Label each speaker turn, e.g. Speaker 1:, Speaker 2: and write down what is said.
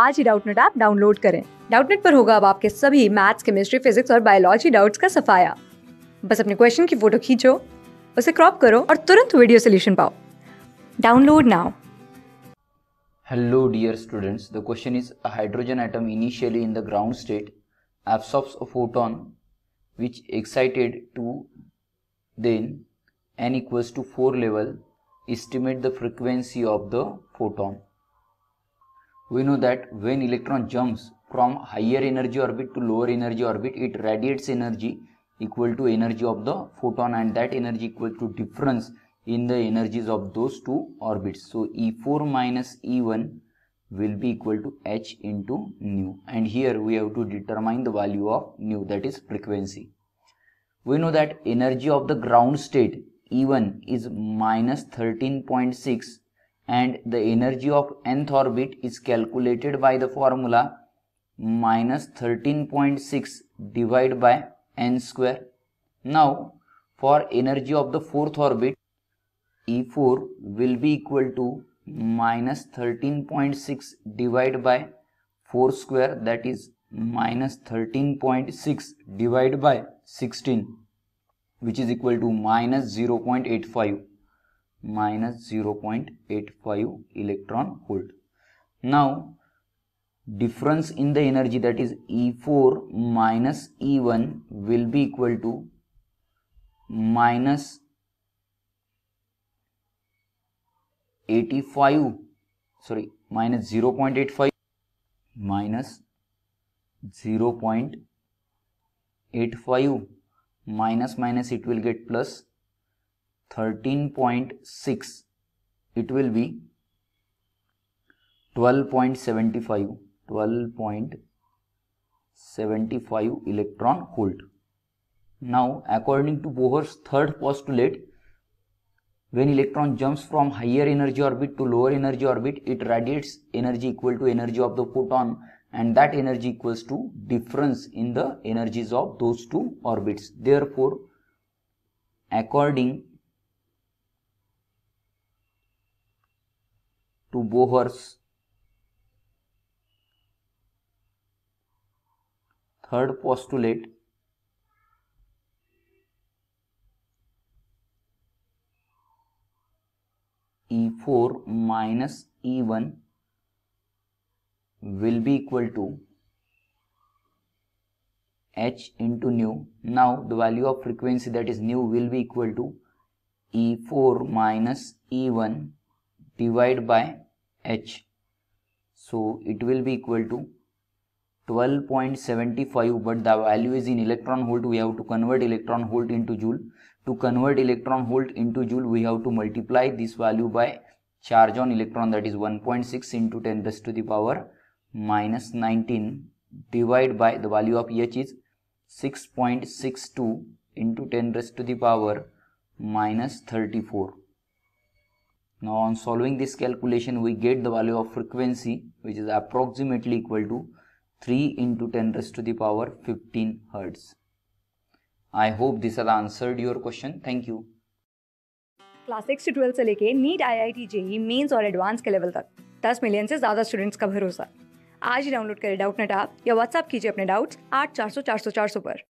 Speaker 1: आज ही Doubtnut app download करें डाउटनेट पर होगा अब आपके सभी मैथ्स केमिस्ट्री फिजिक्स और बायोलॉजी डाउट्स का सफाया बस अपने क्वेश्चन की फोटो खींचो उसे क्रॉप करो और तुरंत वीडियो सोल्यूशन पाओ download now hello dear students the question is a hydrogen atom initially in the ground state absorb a photon which excited to then n equals to four level estimate the frequency of the photon we know that when electron jumps from higher energy orbit to lower energy orbit it radiates energy equal to energy of the photon and that energy equal to difference in the energies of those two orbits. So, E4 minus E1 will be equal to h into nu and here we have to determine the value of nu that is frequency. We know that energy of the ground state E1 is minus 13.6 and the energy of nth orbit is calculated by the formula minus 13.6 divided by n square. Now for energy of the fourth orbit E4 will be equal to minus 13.6 divided by 4 square that is minus 13.6 divided by 16 which is equal to minus 0.85 minus 0.85 electron volt. Now difference in the energy that is E4 minus E1 will be equal to minus 85 sorry minus 0.85 minus 0.85 minus minus it will get plus 13.6 it will be 12.75 12.75 electron volt now according to bohr's third postulate when electron jumps from higher energy orbit to lower energy orbit it radiates energy equal to energy of the photon and that energy equals to difference in the energies of those two orbits therefore according to Bohrs. Third postulate E4 minus E1 will be equal to h into nu. Now the value of frequency that is nu will be equal to E4 minus E1 divided by h so it will be equal to 12.75 but the value is in electron volt we have to convert electron volt into joule to convert electron volt into joule we have to multiply this value by charge on electron that is 1.6 into 10 raised to the power minus 19 divided by the value of h is 6.62 into 10 raised to the power minus 34 Now on solving this calculation we get the value of frequency which is approximately equal to 3 into 10 raised to the power 15 hertz. I hope this has answered your question. Thank you. Class six से twelfth से लेके NEET I I T JEE mains और advance के level तक 10 million से ज़्यादा students का भरोसा आज ही डाउनलोड करें डाउट नेट आप या व्हाट्सअप कीजिए अपने डाउट्स आठ चार सौ चार सौ चार सौ पर